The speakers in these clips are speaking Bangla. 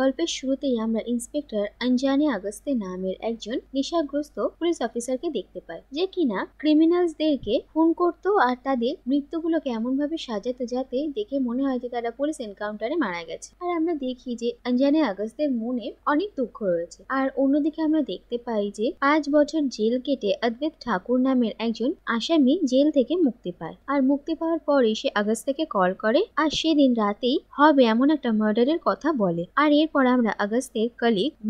গল্পের শুরুতেই আমরা ইন্সপেক্টর আঞ্জানি আগস্তে নামের একজন নেশাগ্রস্ত পুলিশ অফিসারকে দেখতে পাই যে কিনা ক্রিমিনালসদেরকে খুন করত আর তাদের মৃত্যুগুলোকে এমনভাবে সাজাতো যাতে দেখে মনে হয় যে তারা পুলিশ এনকাউন্টারে মারা গেছে আর আমরা দেখি যে আঞ্জানি আগস্তের মনে অনেক দুঃখ রয়েছে আর অন্যদিকে আমরা দেখতে পাই যে পাঁচ বছর জেল কেটে অদ্বৈত ঠাকুর নামের একজন আসামি জেল থেকে মুক্তি পায় আর মুক্তি পাওয়ার পরে সে থেকে কল করে আর সেদিন রাতেই হবে এমন একটা মার্ডারের কথা বলে আর এর এরপর আমরা আগস্তের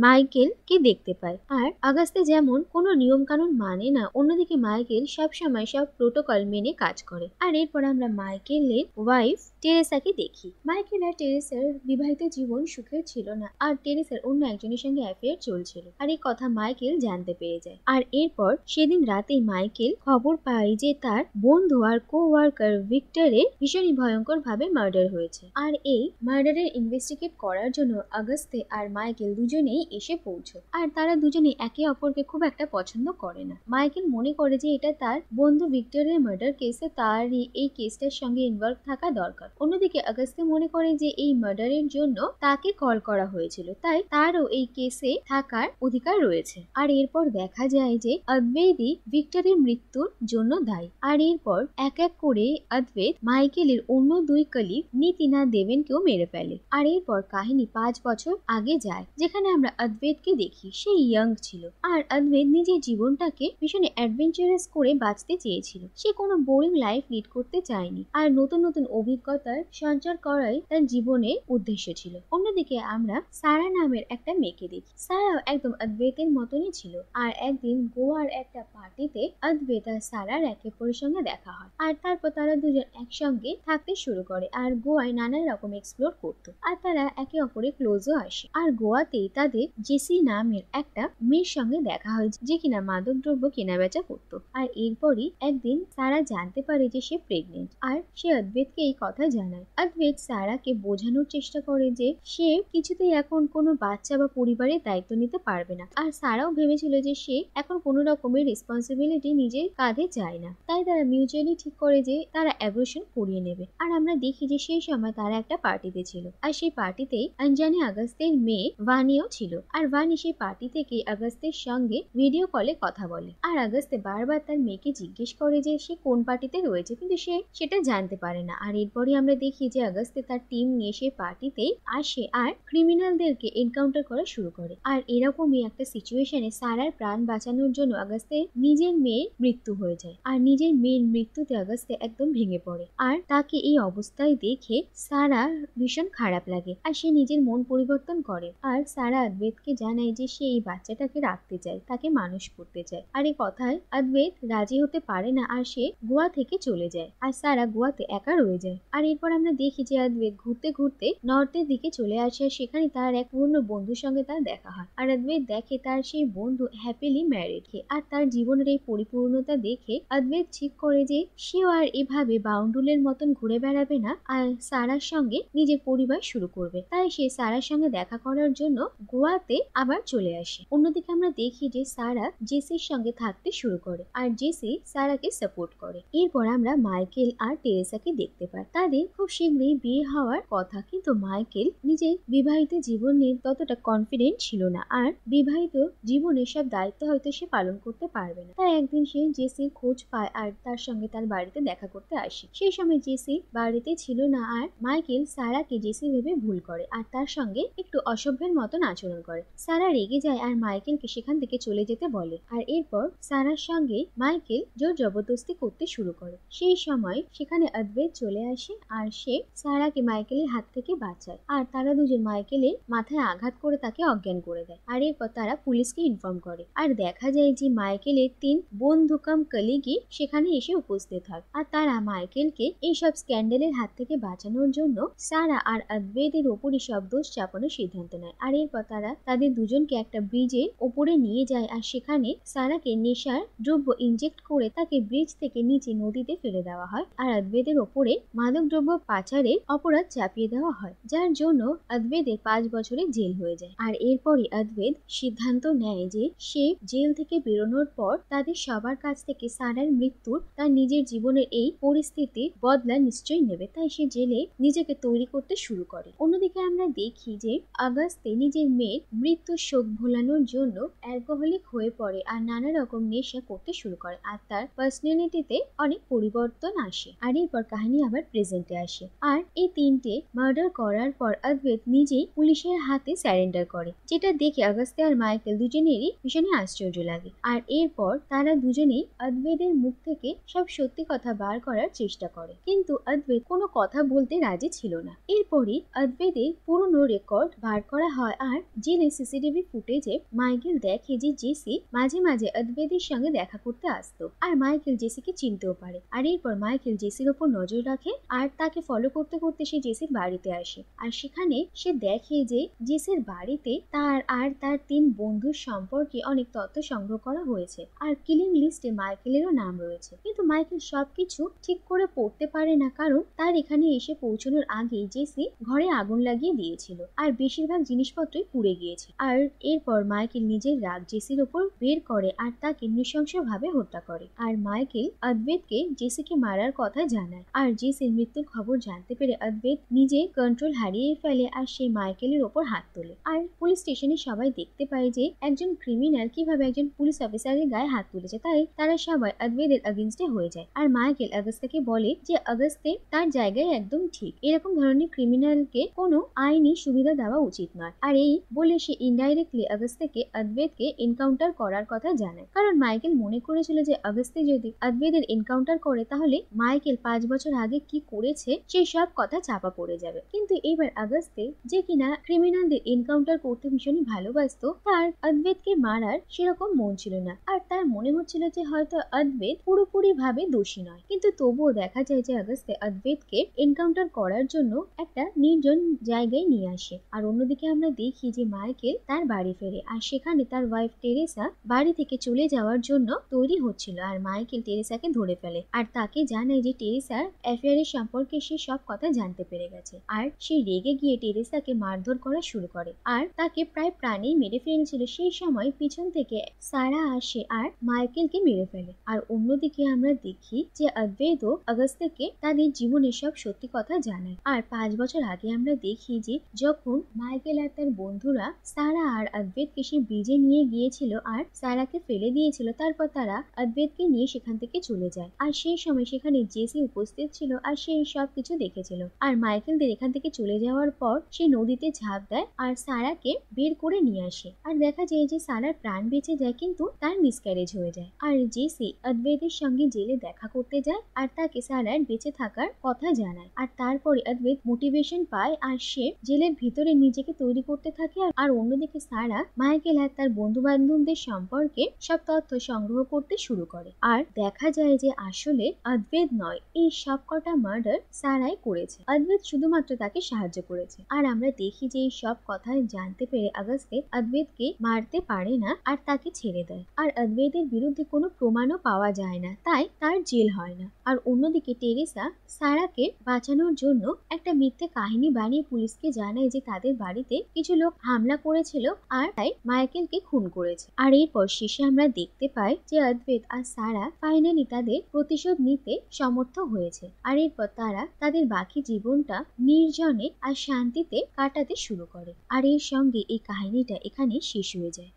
মাইকেল কে দেখতে পাই আর আগস্তে যেমন কোনো নিয়ম কানুন মানে না অন্যদিকে মাইকেল সবসময় সব প্রোটোকল মেনে কাজ করে আর এরপর আমরা মাইকেলের ওয়াইফ টেরেসাকে দেখি মাইকেল আর টেরেসার বিবাহিত জীবন সুখের ছিল না আর টেরেসার অন্য একজনের সঙ্গে অ্যাফেয়ার চলছিল আর এই কথা মাইকেল জানতে পেরে যায় আর এরপর সেদিন রাতেই মাইকেল খবর পায় যে তার বন্ধু আর কো ওয়ার্কার ভিক্টরের ভীষণই ভয়ঙ্কর ভাবে মার্ডার হয়েছে আর এই মার্ডারের ইনভেস্টিগেট করার জন্য আগস্টে আর মাইকেল দুজনেই এসে পৌঁছে আর তারা দুজনেই একে অপরকে খুব একটা পছন্দ করে না মাইকেল মনে করে যে এটা তার বন্ধু ভিক্টোরিয়ার মার্ডার কেসে তারই এই কেসটার সঙ্গে ইনভলভ থাকা দরকার অন্যদিকে আগস্টে মনে করে যে এই মার্ডারের জন্য তাকে কল করা হয়েছিল তাই তারও এই কেসে থাকার অধিকার রয়েছে আর এরপর দেখা যায় যে অদ্বেদি ভিক্টরের মৃত্যুর জন্য দায়ী আর এরপর এক এক করে অদ্বৈত মাইকেলের অন্য দুই কলিগ নীতিনা দেবেনকেও মেরে ফেলে আর এরপর কাহিনী পাঁচ বছর বছর আগে যায় যেখানে আমরা অদ্বৈতকে দেখি সেই ইয়াং ছিল আর অদ্বৈত নিজের জীবনটাকে ভীষণ অ্যাডভেঞ্চারাস করে বাঁচতে চেয়েছিল সে কোনো বোরিং লাইফ লিড করতে চায়নি আর নতুন নতুন অভিজ্ঞতার সঞ্চার করাই তার জীবনের উদ্দেশ্য ছিল অন্যদিকে আমরা সারা নামের একটা মেয়েকে দেখি সারাও একদম অদ্বৈতের মতনই ছিল আর একদিন গোয়ার একটা পার্টিতে অদ্বৈত আর সারার একে অপরের সঙ্গে দেখা হয় আর তারপর তারা দুজন একসঙ্গে থাকতে শুরু করে আর গোয়ায় নানান রকম এক্সপ্লোর করতো আর তারা একে অপরে ক্লোজ খোঁজও আসে আর গোয়াতেই তাদের জেসি নামের একটা মেয়ের সঙ্গে দেখা হয়েছে যে কিনা মাদক দ্রব্য কেনাবেচা করত আর এরপরই একদিন সারা জানতে পারে যে সে প্রেগনেন্ট আর সে অদ্বেতকে এই কথা জানায় অদ্বেত সারাকে বোঝানোর চেষ্টা করে যে সে কিছুতেই এখন কোনো বাচ্চা বা পরিবারের দায়িত্ব নিতে পারবে না আর সারাও ভেবেছিল যে সে এখন কোনো রকমের রেসপন্সিবিলিটি নিজের কাঁধে চায় না তাই তারা মিউচুয়ালি ঠিক করে যে তারা অ্যাবর্শন করিয়ে নেবে আর আমরা দেখি যে সেই সময় তারা একটা পার্টিতে ছিল আর সেই পার্টিতেই আঞ্জানি আগাস্তের মেয়ে ভানিও ছিল আর ভানি সেই পার্টি থেকে আগাস্তের সঙ্গে ভিডিও কলে কথা বলে আর আগাস্তে বারবার তার মেয়েকে জিজ্ঞেস করে যে সে কোন পার্টিতে রয়েছে কিন্তু সে সেটা জানতে পারে না আর এরপরে আমরা দেখি যে আগাস্তে তার টিম নিয়ে সেই পার্টিতেই আসে আর ক্রিমিনালদেরকে এনকাউন্টার করা শুরু করে আর এরকমই একটা সিচুয়েশনে সারার প্রাণ বাঁচানোর জন্য আগাস্তে নিজের মেয়ের মৃত্যু হয়ে যায় আর নিজের মেয়ের মৃত্যুতে আগাস্তে একদম ভেঙে পড়ে আর তাকে এই অবস্থায় দেখে সারা ভীষণ খারাপ লাগে আর সে নিজের মন পরিবর্তন করে আর সারা আদবেদকে জানায় যে সে এই বাচ্চাটাকে রাখতে চায় তাকে মানুষ করতে চায় আর এই কথায় আদবেদ রাজি হতে পারে না আর সে গোয়া থেকে চলে যায় আর সারা গোয়াতে একা রয়ে যায় আর এরপর আমরা দেখি যে আদবেদ ঘুরতে ঘুরতে নর্থের দিকে চলে আসে আর সেখানে তার এক পুরনো বন্ধুর সঙ্গে তার দেখা হয় আর আদবেদ দেখে তার সেই বন্ধু হ্যাপিলি ম্যারিড আর তার জীবনের এই পরিপূর্ণতা দেখে আদবেদ ঠিক করে যে সেও আর এভাবে বাউন্ডুলের মতন ঘুরে বেড়াবে না আর সারার সঙ্গে নিজের পরিবার শুরু করবে তাই সে সারার সঙ্গে দেখা করার জন্য গোয়াতে আবার চলে আসে অন্যদিকে আমরা দেখি যে সারা জেসির সঙ্গে থাকতে শুরু করে আর জেসি সারাকে সাপোর্ট করে এরপর আমরা মাইকেল আর টেরেসাকে দেখতে পাই তাদের খুব শীঘ্রই বিয়ে হওয়ার কথা কিন্তু মাইকেল নিজের বিবাহিত জীবন নিয়ে ততটা কনফিডেন্ট ছিল না আর বিবাহিত জীবনে সব দায়িত্ব হয়তো সে পালন করতে পারবে না তাই একদিন সে জেসির খোঁজ পায় আর তার সঙ্গে তার বাড়িতে দেখা করতে আসে সেই সময় জেসি বাড়িতে ছিল না আর মাইকেল সারাকে জেসি ভেবে ভুল করে আর তার সঙ্গে সঙ্গে একটু অসভ্যের মতন আচরণ করে সারা রেগে যায় আর মাইকেলকে সেখান থেকে চলে যেতে বলে আর এরপর সারার সঙ্গে মাইকেল জোর জবরদস্তি করতে শুরু করে সেই সময় সেখানে অদ্বৈত চলে আসে আর সে সারাকে মাইকেলের হাত থেকে বাঁচায় আর তারা দুজন মাইকেলের মাথায় আঘাত করে তাকে অজ্ঞান করে দেয় আর এরপর তারা পুলিশকে ইনফর্ম করে আর দেখা যায় যে মাইকেলের তিন বন্ধুকাম কলিগি সেখানে এসে উপস্থিত হয় আর তারা মাইকেলকে এইসব স্ক্যান্ডেলের হাত থেকে বাঁচানোর জন্য সারা আর অদ্বৈতের ওপরই সব দোষ স্থাপনের সিদ্ধান্ত নেয় আর এরপর তারা তাদের দুজনকে একটা ব্রিজের ওপরে নিয়ে যায় আর সেখানে সারাকে নেশার দ্রব্য ইনজেক্ট করে তাকে ব্রিজ থেকে নিচে নদীতে ফেলে দেওয়া হয় আর আদবেদের ওপরে মাদকদ্রব্য পাচারের অপরাধ চাপিয়ে দেওয়া হয় যার জন্য আদবেদের পাঁচ বছরে জেল হয়ে যায় আর এরপরে আদবেদ সিদ্ধান্ত নেয় যে সে জেল থেকে বেরোনোর পর তাদের সবার কাছ থেকে সারার মৃত্যুর তার নিজের জীবনের এই পরিস্থিতি বদলা নিশ্চয়ই নেবে তাই সে জেলে নিজেকে তৈরি করতে শুরু করে অন্যদিকে আমরা দেখি যে আগস্টে নিজের মেয়ের মৃত্যুর শোক ভোলানোর জন্য অ্যালকোহলিক হয়ে পড়ে আর নানা রকম নেশা করতে শুরু করে আর তার পার্সোনালিটিতে অনেক পরিবর্তন আসে আর এরপর কাহিনী আবার প্রেজেন্টে আসে আর এই তিনটে মার্ডার করার পর অদ্বৈত নিজেই পুলিশের হাতে স্যারেন্ডার করে যেটা দেখে আগস্তে আর মাইকেল দুজনেরই ভীষণই আশ্চর্য লাগে আর এরপর তারা দুজনেই অদ্বৈতের মুখ থেকে সব সত্যি কথা বার করার চেষ্টা করে কিন্তু অদ্বৈত কোনো কথা বলতে রাজি ছিল না এরপরই অদ্বৈতের পুরনো রেকর্ড রেকর্ড বার করা হয় আর জেনে সিসিটিভি ফুটেজে মাইকেল দেখে যে জেসি মাঝে মাঝে অদ্বেদের সঙ্গে দেখা করতে আসতো আর মাইকেল জেসিকে চিনতেও পারে আর এরপর মাইকেল জেসির ওপর নজর রাখে আর তাকে ফলো করতে করতে সে জেসির বাড়িতে আসে আর সেখানে সে দেখে যে জেসির বাড়িতে তার আর তার তিন বন্ধুর সম্পর্কে অনেক তথ্য সংগ্রহ করা হয়েছে আর কিলিং লিস্টে মাইকেলেরও নাম রয়েছে কিন্তু মাইকেল সবকিছু ঠিক করে পড়তে পারে না কারণ তার এখানে এসে পৌঁছানোর আগেই জেসি ঘরে আগুন লাগিয়ে দিয়েছিল আর বেশিরভাগ জিনিসপত্রই পুড়ে গিয়েছে আর এরপর মাইকেল নিজের রাগ জেসির ওপর বের করে আর তাকে নৃশংসভাবে হত্যা করে আর মাইকেল জেসি জেসিকে মারার কথা জানায় আর জেসির মৃত্যুর খবর জানতে পেরে অদ্বেদ নিজে কন্ট্রোল হারিয়ে ফেলে আর সে মাইকেলের ওপর হাত তোলে আর পুলিশ স্টেশনে সবাই দেখতে পায় যে একজন ক্রিমিনাল কিভাবে একজন পুলিশ অফিসারের গায়ে হাত তুলেছে তাই তারা সবাই অদ্বেদের আগেনস্টে হয়ে যায় আর মাইকেল আগস্তাকে বলে যে আগস্তে তার জায়গায় একদম ঠিক এরকম ধরনের ক্রিমিনালকে কোনো আইনি সুবিধা সুবিধা দেওয়া উচিত নয় আর এই বলে সে ইনডাইরেক্টলি আগস্তেকে অদ্বেতকে এনকাউন্টার করার কথা জানায় কারণ মাইকেল মনে করেছিল যে আগস্তে যদি অদ্বেতের এনকাউন্টার করে তাহলে মাইকেল পাঁচ বছর আগে কি করেছে সেই সব কথা চাপা পড়ে যাবে কিন্তু এবার আগস্তে যে কিনা ক্রিমিনালদের এনকাউন্টার করতে ভীষণই ভালোবাসত তার অদ্বেতকে মারার সেরকম মন ছিল না আর তার মনে হচ্ছিল যে হয়তো অদ্বেদ পুরোপুরি ভাবে দোষী নয় কিন্তু তবুও দেখা যায় যে আগস্তে অদ্বেতকে এনকাউন্টার করার জন্য একটা নির্জন জায়গায় নিয়ে আসে আসে আর অন্যদিকে আমরা দেখি যে মাইকেল তার বাড়ি ফেরে আর সেখানে তার ওয়াইফ টেরেসা বাড়ি থেকে চলে যাওয়ার জন্য তৈরি হচ্ছিল আর মাইকেল টেরেসাকে ধরে ফেলে আর তাকে জানায় যে টেরেসা অ্যাফেয়ারের সম্পর্কে সে সব কথা জানতে পেরে গেছে আর সে রেগে গিয়ে টেরেসাকে মারধর করা শুরু করে আর তাকে প্রায় প্রাণেই মেরে ফেলেছিল সেই সময় পিছন থেকে সারা আসে আর মাইকেলকে মেরে ফেলে আর অন্যদিকে আমরা দেখি যে অদ্বৈত অগস্তাকে তাদের জীবনের সব সত্যি কথা জানায় আর পাঁচ বছর আগে আমরা দেখি যে যখন তখন মাইকেল আর তার বন্ধুরা সারা আর অদ্বৈতকে সে ব্রিজে নিয়ে গিয়েছিল আর সারাকে ফেলে দিয়েছিল তারপর তারা অদ্বৈতকে নিয়ে সেখান থেকে চলে যায় আর সেই সময় সেখানে জেসি উপস্থিত ছিল আর সে সব কিছু দেখেছিল আর মাইকেলদের এখান থেকে চলে যাওয়ার পর সে নদীতে ঝাঁপ দেয় আর সারাকে বের করে নিয়ে আসে আর দেখা যায় যে সারার প্রাণ বেঁচে যায় কিন্তু তার মিসক্যারেজ হয়ে যায় আর জেসি অদ্বৈতের সঙ্গে জেলে দেখা করতে যায় আর তাকে সারার বেঁচে থাকার কথা জানায় আর তারপরে অদ্বৈত মোটিভেশন পায় আর সে জেলের ভিতরে নিজেকে তৈরি করতে থাকে আর অন্যদিকে সারা মাইকেল আর তার বন্ধু বান্ধবদের সম্পর্কে সব তথ্য সংগ্রহ করতে শুরু করে আর দেখা যায় যে আসলে অদ্বেদ নয় এই সবকটা মার্ডার সারাই করেছে অদ্ভেদ শুধুমাত্র তাকে সাহায্য করেছে আর আমরা দেখি যে এই সব কথা জানতে পেরে আগস্টে কে মারতে পারে না আর তাকে ছেড়ে দেয় আর অদ্বেদের বিরুদ্ধে কোনো প্রমাণও পাওয়া যায় না তাই তার জেল হয় না আর অন্যদিকে টেরেসা সারাকে বাঁচানোর জন্য একটা মিথ্যে কাহিনী বানিয়ে পুলিশকে জানায় যে যে তাদের বাড়িতে কিছু লোক হামলা করেছিল আর তাই মাইকেলকে খুন করেছে আর এরপর শেষে আমরা দেখতে পাই যে অদ্বেত আর সারা ফাইনালি তাদের প্রতিশোধ নিতে সমর্থ হয়েছে আর এরপর তারা তাদের বাকি জীবনটা নির্জনে আর শান্তিতে কাটাতে শুরু করে আর এর সঙ্গে এই কাহিনীটা এখানে শেষ হয়ে যায়